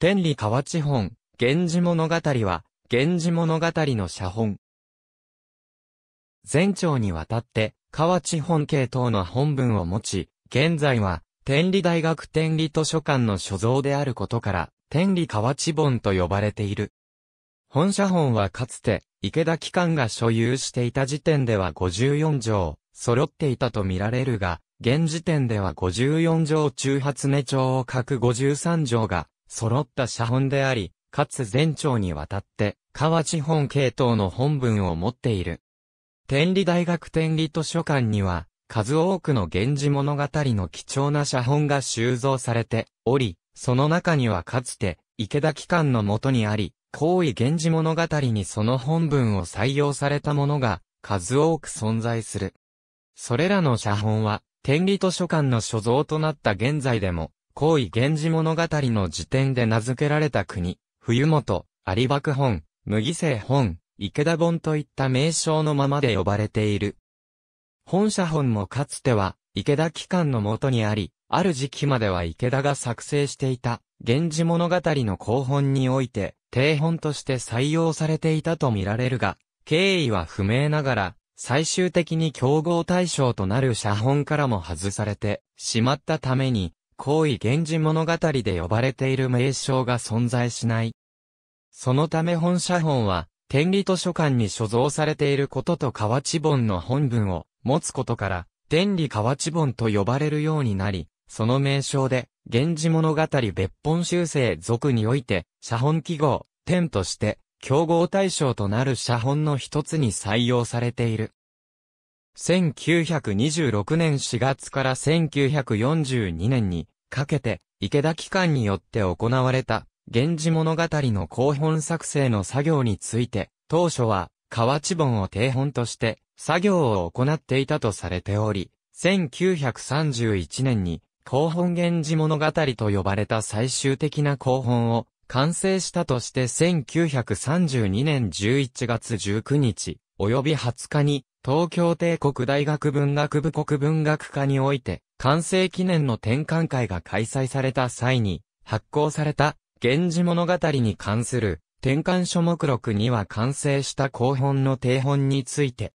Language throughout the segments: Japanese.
天理河内本、源氏物語は、源氏物語の写本。全朝にわたって、河内本系等の本文を持ち、現在は、天理大学天理図書館の所蔵であることから、天理河内本と呼ばれている。本写本はかつて、池田機関が所有していた時点では54条、揃っていたと見られるが、現時点では54条中発根帳を書く53条が揃った写本であり、かつ全庁にわたって、河内本系統の本文を持っている。天理大学天理図書館には、数多くの源氏物語の貴重な写本が収蔵されており、その中にはかつて、池田機関のもとにあり、高位源氏物語にその本文を採用されたものが、数多く存在する。それらの写本は、天理図書館の所蔵となった現在でも、皇位源氏物語の時点で名付けられた国、冬本、有区本、麦製本、池田本といった名称のままで呼ばれている。本社本もかつては、池田機関のもとにあり、ある時期までは池田が作成していた、源氏物語の後本において、低本として採用されていたとみられるが、経緯は不明ながら、最終的に競合対象となる写本からも外されてしまったために、皇位源氏物語で呼ばれている名称が存在しない。そのため本社本は、天理図書館に所蔵されていることと河内本の本文を持つことから、天理河内本と呼ばれるようになり、その名称で、源氏物語別本修正俗において、写本記号、天として、競合対象となる写本の一つに採用されている。1926年4月から1942年にかけて池田機関によって行われた源氏物語の広本作成の作業について当初は河内本を定本として作業を行っていたとされており1931年に広本源氏物語と呼ばれた最終的な広本を完成したとして1932年11月19日、及び20日に、東京帝国大学文学部国文学科において、完成記念の転換会が開催された際に、発行された、源氏物語に関する、転換書目録には完成した後本の定本について、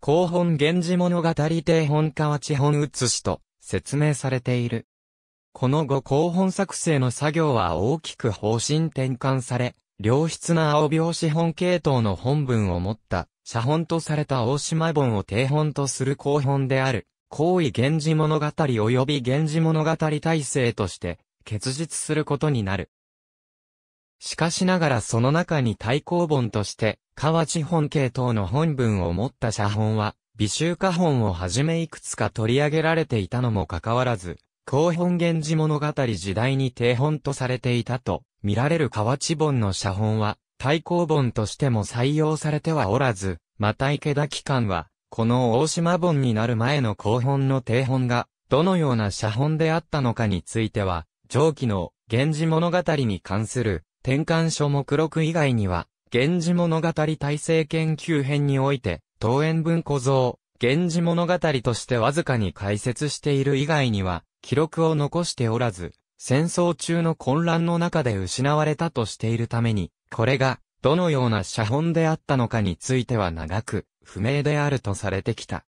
後本源氏物語定本化は地本写しと説明されている。この後後本作成の作業は大きく方針転換され、良質な青拍子本系統の本文を持った写本とされた大島本を定本とする後本である、行位源氏物語及び源氏物語体制として、結実することになる。しかしながらその中に対抗本として、河内本系等の本文を持った写本は、美集家本をはじめいくつか取り上げられていたのもかかわらず、後本源氏物語時代に定本とされていたと、見られる河内本の写本は、対抗本としても採用されてはおらず、また池田機関は、この大島本になる前の後本の定本が、どのような写本であったのかについては、上記の、源氏物語に関する、転換書目録以外には、源氏物語体制研究編において、東園文庫僧源氏物語としてわずかに解説している以外には、記録を残しておらず、戦争中の混乱の中で失われたとしているために、これが、どのような写本であったのかについては長く、不明であるとされてきた。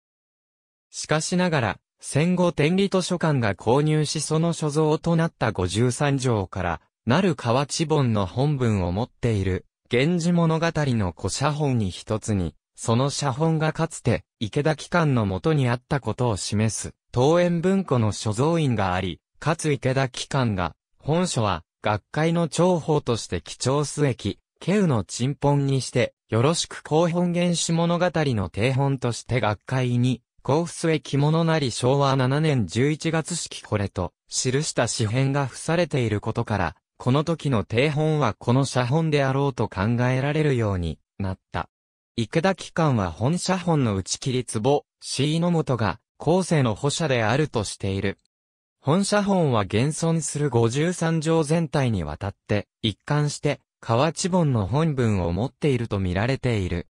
しかしながら、戦後天理図書館が購入しその所蔵となった53条から、なる河内本の本文を持っている、源氏物語の古写本に一つに、その写本がかつて、池田機関のもとにあったことを示す、東園文庫の所蔵院があり、かつ池田機関が、本書は、学会の長報として貴重須益、経ウの陳本にして、よろしく後本原始物語の定本として学会に、交付末着物なり昭和7年11月式これと、記した詩編が付されていることから、この時の定本はこの写本であろうと考えられるようになった。池田機関は本写本の打ち切り壺、C の本が、後世の補者であるとしている。本社本は現存する53条全体にわたって、一貫して、河内本の本文を持っていると見られている。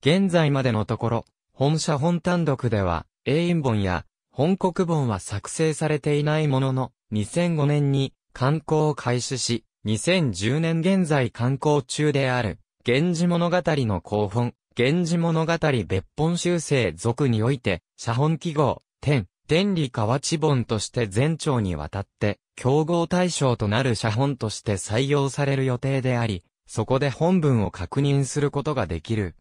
現在までのところ、本社本単独では、英印本や、本国本は作成されていないものの、2005年に、観光を開始し、2010年現在観光中である、源氏物語の後本、源氏物語別本修正続において、社本記号、点、天理河内本として全庁にわたって、競合対象となる写本として採用される予定であり、そこで本文を確認することができる。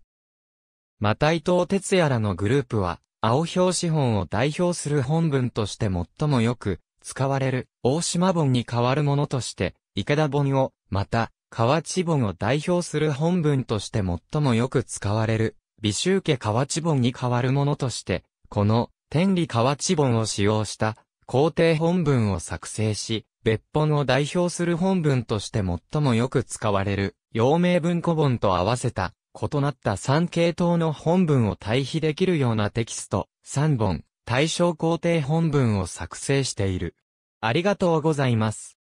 また伊藤哲也らのグループは、青表紙本を代表する本文として最もよく使われる大島本に代わるものとして、池田本を、また、河内本を代表する本文として最もよく使われる、美集家河内本に代わるものとして、この天理河内本を使用した皇帝本文を作成し、別本を代表する本文として最もよく使われる、陽明文庫本と合わせた、異なった三系統の本文を対比できるようなテキスト、3本、対象皇帝本文を作成している。ありがとうございます。